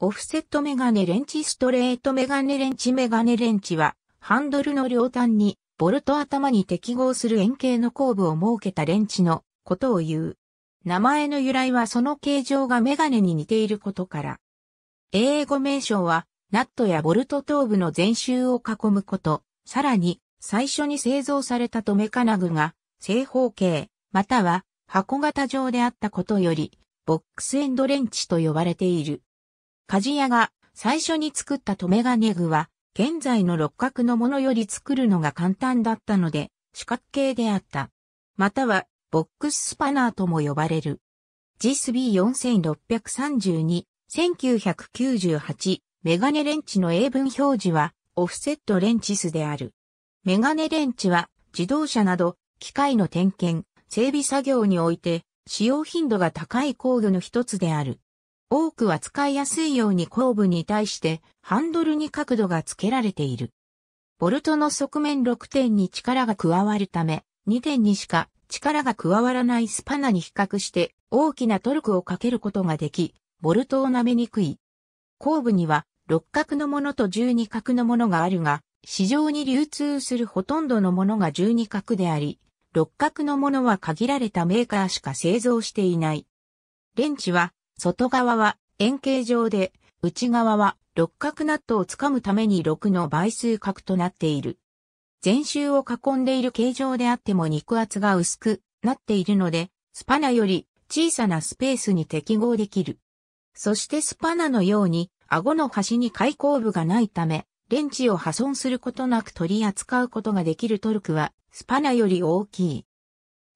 オフセットメガネレンチストレートメガネレンチメガネレンチは、ハンドルの両端に、ボルト頭に適合する円形の後部を設けたレンチのことを言う。名前の由来はその形状がメガネに似ていることから。英語名称は、ナットやボルト頭部の全周を囲むこと、さらに、最初に製造された留め金具が、正方形、または箱型状であったことより、ボックスエンドレンチと呼ばれている。鍛冶屋が最初に作った留め金具は、現在の六角のものより作るのが簡単だったので、四角形であった。または、ボックススパナーとも呼ばれる。GSB4632、1998、メガネレンチの英文表示は、オフセットレンチスである。メガネレンチは、自動車など、機械の点検、整備作業において、使用頻度が高い工具の一つである。多くは使いやすいように後部に対してハンドルに角度がつけられている。ボルトの側面6点に力が加わるため、2点にしか力が加わらないスパナに比較して大きなトルクをかけることができ、ボルトを舐めにくい。後部には六角のものと十二角のものがあるが、市場に流通するほとんどのものが十二角であり、六角のものは限られたメーカーしか製造していない。レンチは外側は円形状で、内側は六角ナットをつかむために6の倍数角となっている。全周を囲んでいる形状であっても肉厚が薄くなっているので、スパナより小さなスペースに適合できる。そしてスパナのように、顎の端に開口部がないため、レンチを破損することなく取り扱うことができるトルクは、スパナより大きい。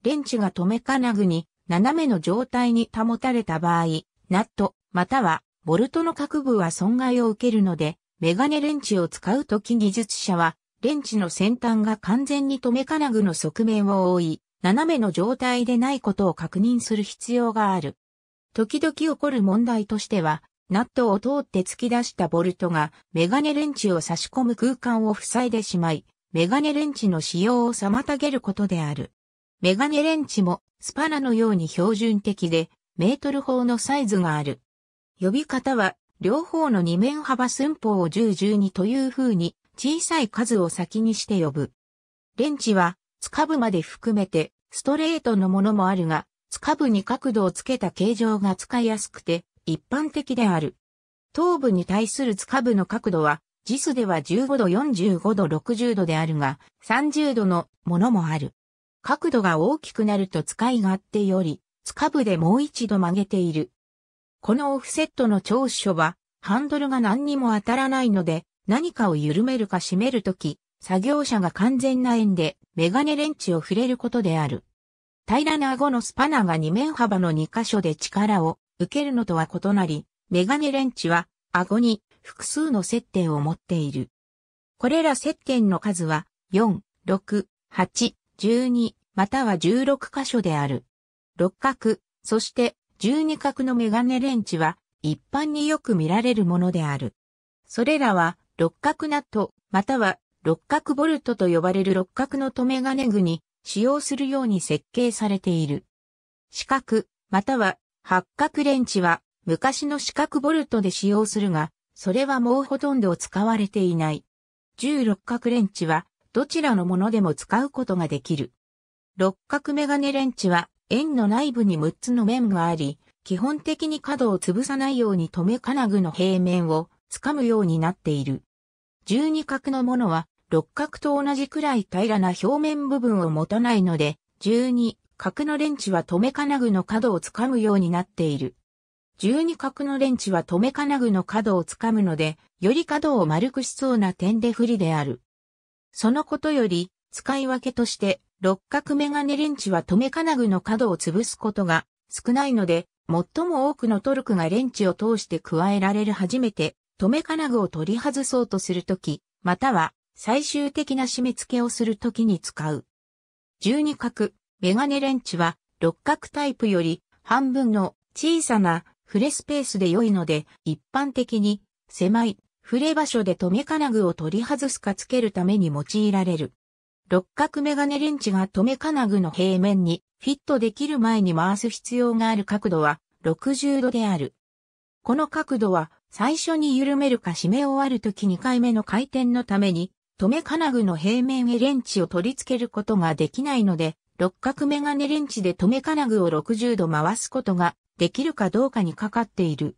レンチが留め金具に斜めの状態に保たれた場合、ナット、または、ボルトの各部は損害を受けるので、メガネレンチを使うとき技術者は、レンチの先端が完全に止め金具の側面を覆い、斜めの状態でないことを確認する必要がある。時々起こる問題としては、ナットを通って突き出したボルトがメガネレンチを差し込む空間を塞いでしまい、メガネレンチの使用を妨げることである。メガネレンチもスパナのように標準的で、メートル砲のサイズがある。呼び方は、両方の二面幅寸法を十十二という風に、小さい数を先にして呼ぶ。レンチは、つかぶまで含めて、ストレートのものもあるが、つかぶに角度をつけた形状が使いやすくて、一般的である。頭部に対するつかぶの角度は、ジスでは15度45度60度であるが、30度のものもある。角度が大きくなると使い勝手よりつかぶでもう一度曲げている。このオフセットの長所は、ハンドルが何にも当たらないので、何かを緩めるか締めるとき、作業者が完全な円でメガネレンチを触れることである。平らな顎のスパナが2面幅の2箇所で力を受けるのとは異なり、メガネレンチは顎に複数の接点を持っている。これら接点の数は4、6、8、12または16箇所である。六角、そして十二角のメガネレンチは一般によく見られるものである。それらは六角ナット、または六角ボルトと呼ばれる六角の留め金具に使用するように設計されている。四角、または八角レンチは昔の四角ボルトで使用するが、それはもうほとんど使われていない。十六角レンチはどちらのものでも使うことができる。六角メガネレンチは円の内部に6つの面があり、基本的に角を潰さないように留め金具の平面を掴むようになっている。十二角のものは六角と同じくらい平らな表面部分を持たないので、十二角のレンチは留め金具の角を掴むようになっている。十二角のレンチは留め金具の角を掴むので、より角を丸くしそうな点で不利である。そのことより、使い分けとして、六角メガネレンチは留金具の角を潰すことが少ないので、最も多くのトルクがレンチを通して加えられる初めて、留金具を取り外そうとするとき、または最終的な締め付けをするときに使う。12角、メガネレンチは六角タイプより半分の小さなフレスペースで良いので、一般的に狭い触れ場所で留金具を取り外すかつけるために用いられる。六角メガネレンチが留め金具の平面にフィットできる前に回す必要がある角度は60度である。この角度は最初に緩めるか締め終わるとき2回目の回転のために留め金具の平面へレンチを取り付けることができないので、六角メガネレンチで留め金具を60度回すことができるかどうかにかかっている。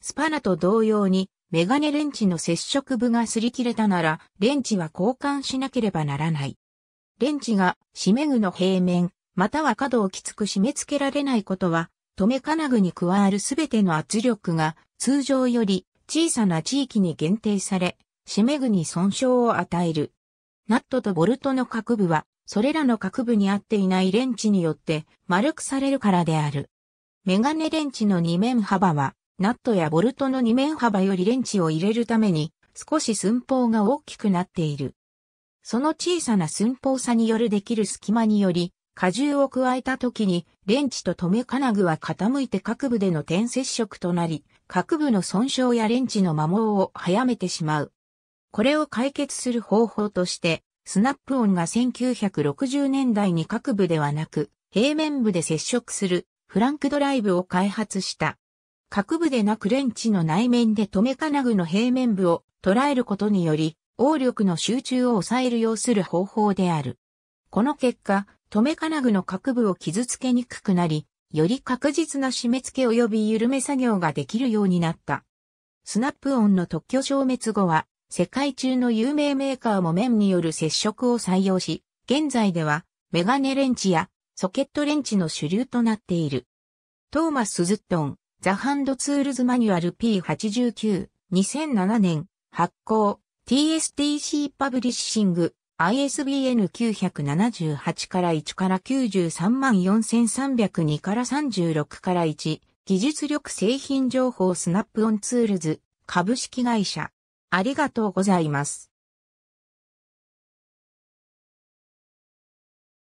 スパナと同様にメガネレンチの接触部が擦り切れたならレンチは交換しなければならない。レンチが締め具の平面、または角をきつく締め付けられないことは、留金具に加わるすべての圧力が通常より小さな地域に限定され、締め具に損傷を与える。ナットとボルトの各部は、それらの各部に合っていないレンチによって丸くされるからである。メガネレンチの2面幅は、ナットやボルトの2面幅よりレンチを入れるために、少し寸法が大きくなっている。その小さな寸法差によるできる隙間により、荷重を加えた時に、レンチと留め金具は傾いて各部での点接触となり、各部の損傷やレンチの摩耗を早めてしまう。これを解決する方法として、スナップオンが1960年代に各部ではなく、平面部で接触するフランクドライブを開発した。各部でなくレンチの内面で留め金具の平面部を捉えることにより、応力の集中を抑える要する方法である。この結果、留金具の各部を傷つけにくくなり、より確実な締め付け及び緩め作業ができるようになった。スナップオンの特許消滅後は、世界中の有名メーカーも面による接触を採用し、現在ではメガネレンチやソケットレンチの主流となっている。トーマス・ズットン、ザ・ハンド・ツールズ・マニュアル P89、2007年、発行、TSTC パブリッシング ISBN 978から1から93万4302から36から1技術力製品情報スナップオンツールズ株式会社ありがとうございます。